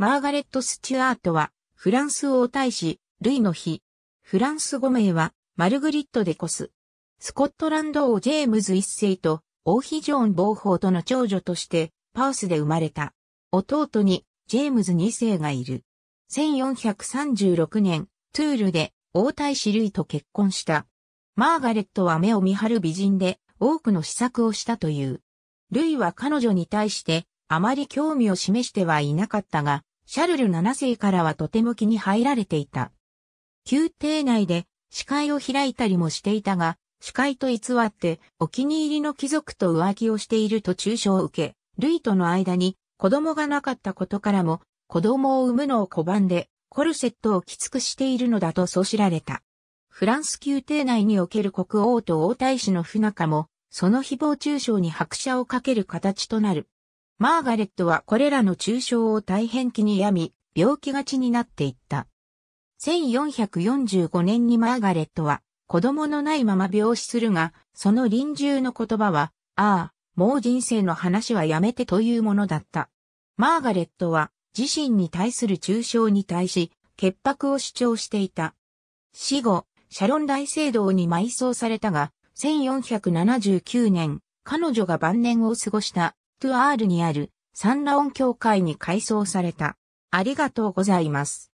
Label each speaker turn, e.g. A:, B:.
A: マーガレット・スチュアートは、フランス王大使、ル
B: イの日。フランス語名は、マルグリット・デコス。スコットランド王ジェームズ一世と、王妃ジョーン・ボーホーとの長女として、パースで生まれた。弟に、ジェームズ2世がいる。1436年、トゥールで、王大使ルイと結婚した。マーガレットは目を見張る美人で、多くの試作をしたという。ルイは彼女に対して、あまり興味を示してはいなかったが、シャルル7世からはとても気に入られていた。宮廷内で司会を開いたりもしていたが、司会と偽ってお気に入りの貴族と浮気をしていると中傷を受け、ルイとの間に子供がなかったことからも子供を産むのを拒んでコルセットをきつくしているのだとそう知られた。フランス宮廷内における国王と王太子の不仲も、その誹謗中傷に拍車をかける形となる。マーガレットはこれらの中傷を大変気に病み、病気がちになっていった。1445年にマーガレットは子供のないまま病死するが、その臨終の言葉は、ああ、もう人生の話はやめてというものだった。マーガレットは自身に対する中傷に対し、潔白を主張していた。死後、シャロン大聖堂に埋葬されたが、1479年、彼女が晩年を過ごしたトゥアールにあるサンラオン教
A: 会に改装された。ありがとうございます。